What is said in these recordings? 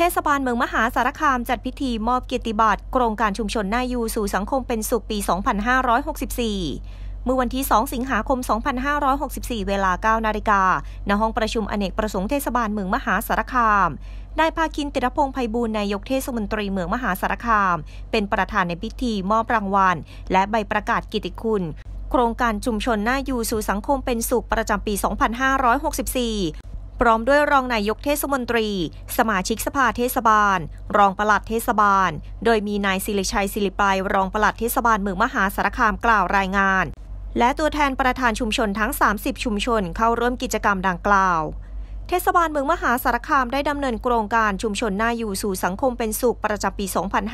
ทศบาลเมืองมหาสารคามจัดพิธีมอบเกียรติบัตรโครงการชุมชนนายูสู่สังคมเป็นสุขปี 2564 เมื่อวันที่ 2 สิงหาคม 2564 เวลา 9 นาฬิกาณห้องประชุมอเนกประสงค์เทศบาลเมืองมหาสารคามนายภาคินติรพงศ์ไพบูลนายกเทศมนตรีเมืองมหาสารคาม เป็นประธานในพิธีมอบรางวัล และใบประกาศกิติคุณโครงการชุมชนน่าอยู่สู่สังคมเป็นสุขประจำปี 2564พร้อมด้วยรองนายกเทศมนตรี สมาชิกสภาเทศบาล รองปลัดเทศบาล โดยมีนายศิริชัยศิริปลายรองปลัดเทศบาลเมืองมหาสารคามกล่าวรายงาน และตัวแทนประธานชุมชนทั้ง 30 ชุมชน เข้าร่วมกิจกรรมดังกล่าวเทศบาลเมืองมหาสารคามได้ดำเนินโครงการชุมชนน่าอยู่สู่สังคมเป็นสุขประจำปี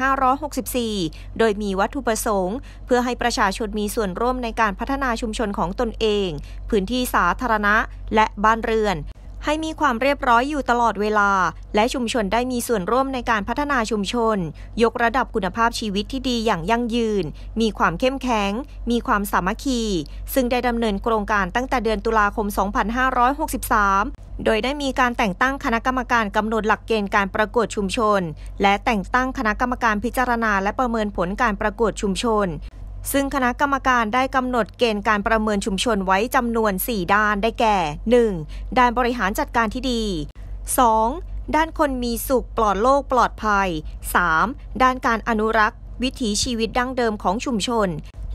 2564โดยมีวัตถุประสงค์ เพื่อให้ประชาชนมีส่วนร่วมในการพัฒนาชุมชนของตนเอง พื้นที่สาธารณะและบ้านเรือนให้มีความเรียบร้อยอยู่ตลอดเวลา และชุมชนได้มีส่วนร่วมในการพัฒนาชุมชน ยกระดับคุณภาพชีวิตที่ดีอย่างยั่งยืน มีความเข้มแข็ง มีความสามัคคีซึ่งได้ดำเนินโครงการตั้งแต่เดือนตุลาคม 2563 โดยได้มีการแต่งตั้งคณะกรรมการกำหนดหลักเกณฑ์การประกวดชุมชน และแต่งตั้งคณะกรรมการพิจารณา และประเมินผลการประกวดชุมชนซึ่งคณะกรรมการได้กำหนดเกณฑ์การประเมินชุมชนไว้จำนวน 4 ด้านได้แก่ 1. ด้านบริหารจัดการที่ดี 2. ด้านคนมีสุขปลอดโลกปลอดภัย 3. ด้านการอนุรักษ์ วิถีชีวิตดั้งเดิมของชุมชน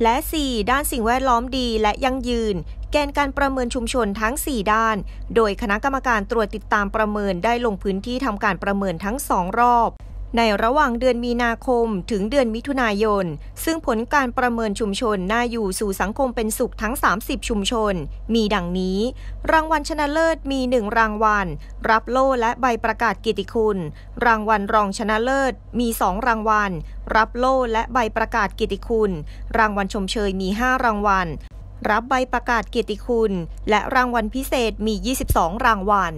และ 4. ด้านสิ่งแวดล้อมดี และยั่งยืน เกณฑ์การประเมินชุมชนทั้ง 4 ด้าน โดยคณะกรรมการตรวจติดตามประเมินได้ลงพื้นที่ทำการประเมินทั้ง 2 รอบในระหว่างเดือนมีนาคมถึงเดือนมิถุนายน ซึ่งผลการประเมินชุมชน น่าอยู่สู่สังคมเป็นสุขทั้ง 30 ชุมชน มีดังนี้ รางวัลชนะเลิศมี1รางวัล รับโล่และใบประกาศกิติคุณ รางวัลรองชนะเลิศมี2รางวัล รับโล่และใบประกาศกิติคุณ รางวัลชมเชยมี 5 รางวัล รับใบประกาศเกียรติคุณ และรางวัลพิเศษมี 22 รางวัล